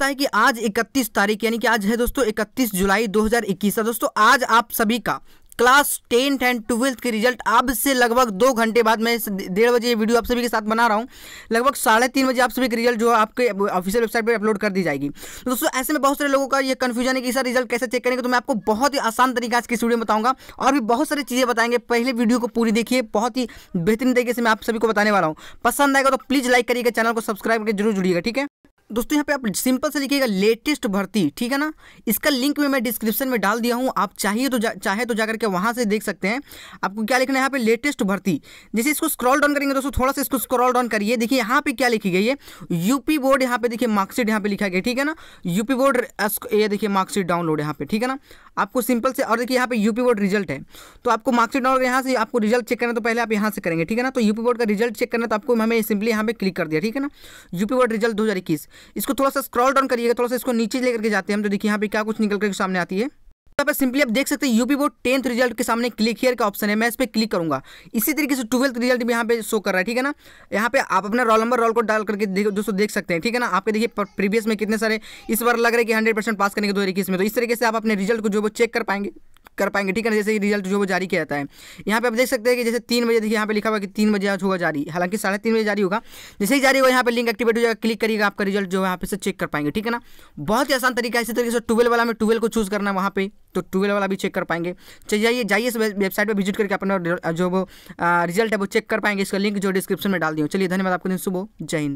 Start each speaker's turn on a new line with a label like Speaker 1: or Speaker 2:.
Speaker 1: बताता है कि आज 31 तारीख यानी कि आज है दोस्तों 31 जुलाई 2021 है तो दोस्तों आज आप सभी का क्लास टेंथ एंड ट्वेल्थ के रिजल्ट अब से लगभग दो घंटे बाद मैं डेढ़ बजे ये वीडियो आप सभी के साथ बना रहा हूँ लगभग साढ़े तीन बजे आप सभी के रिजल्ट जो है आपके ऑफिशियल वेबसाइट पर अपलोड कर दी जाएगी तो दोस्तों ऐसे में बहुत सारे लोगों का ये कन्फ्यूजन है कि सर रिजल्ट कैसे चेक करेंगे तो मैं आपको बहुत ही आसान तरीके आज की वीडियो में बताऊँगा और भी बहुत सारी चीज़ें बताएंगे पहले वीडियो को पूरी देखिए बहुत ही बेहतरीन तरीके से मैं आप सभी को बताने वाला हूँ पसंद आएगा तो प्लीज़ लाइक करिएगा चैनल को सब्सक्राइब करके जरूर जुड़िएगा ठीक है दोस्तों यहाँ पे आप सिंपल से लिखिएगा लेटेस्ट भर्ती ठीक है ना इसका लिंक भी मैं डिस्क्रिप्शन में डाल दिया हूँ आप चाहिए तो जा, चाहे तो जाकर के वहाँ से देख सकते हैं आपको क्या लिखना है यहाँ पे लेटेस्ट भर्ती जैसे इसको स्क्रॉल डाउन करेंगे दोस्तों थोड़ा सा इसको स्क्रॉल डाउन करिए देखिए यहाँ पे क्या लिखी गई है यूपी बोर्ड यहाँ पे देखिए मार्कशीट यहाँ पे लिखा गया ठीक है ना यूपी बोर्ड ये देखिए मार्कशीट डाउनलोड यहाँ पे ठीक है ना आपको सिंपल से और देखिए यहाँ पे यूपी बोर्ड रिजल्ट है तो आपको मार्कशीट डाउनलोड यहाँ से आपको रिजल्ट चेक करना तो पहले आप यहाँ से करेंगे ठीक है ना तो यूपी बोर्ड का रिजल्ट चेक करना तो आपको हमें सिंपली यहाँ पे क्लिक कर दिया ठीक है ना यूपी बोर्ड रिजल्ट दो इसको थोड़ा सा स्क्रॉल डाउन करिएगा थोड़ा सा इसको नीचे लेकर के जाते हैं हम तो देखिए यहाँ पे क्या कुछ निकल करके सामने आती है पर सिंपली आप देख सकते हैं यूपी बोर्ड टेंथ रिजल्ट के सामने क्लिक हियर का ऑप्शन है मैं इस पर क्लिक करूंगा इसी तरीके से ट्वेल्थ रिजल्ट भी यहां पे शो कर रहा है ठीक है ना यहाँ पे आप अपना रोल नंबर रोल कोड डाल करके दोस्तों देख सकते हैं ठीक है ना आपके देखिए प्रीवियस में कितने सारे इस बार लग रहे कि हंड्रेड पास करने के दो तरीके इसमें तो इस तरीके से आप अपने रिजल्ट को जो वो चेक कर पाएंगे कर पाएंगे ठीक है ना जैसे रिजल्ट जो वो जारी किया जाता है यहाँ पे आप देख सकते हैं कि जैसे तीन बजे देखिए यहाँ पे लिखा हुआ कि तीन बजे आज होगा जारी हालांकि साढ़े तीन बजे जारी होगा जैसे ही जारी होगा यहाँ पे लिंक एक्टिवेट हो जाएगा क्लिक करिएगा आपका रिजल्ट जो है यहाँ पे से चेक कर पाएंगे ठीक है ना बहुत ही आसान तरीका है इसी तरीके से ट्वेल्व वाला में ट्वेल्व को चूज़ करना है वहाँ पे तो ट्वेल्व वाला भी चेक कर पाएंगे चलिए तो जाइए जाइए इस वेबसाइट पर विजिट करके अपना जो वो रिजल्ट है वो चेक कर पाएंगे इसका लिंक जो डिस्क्रिप्शन में डाल दिया चलिए धन्यवाद आपको दिन सुबह जय हिंद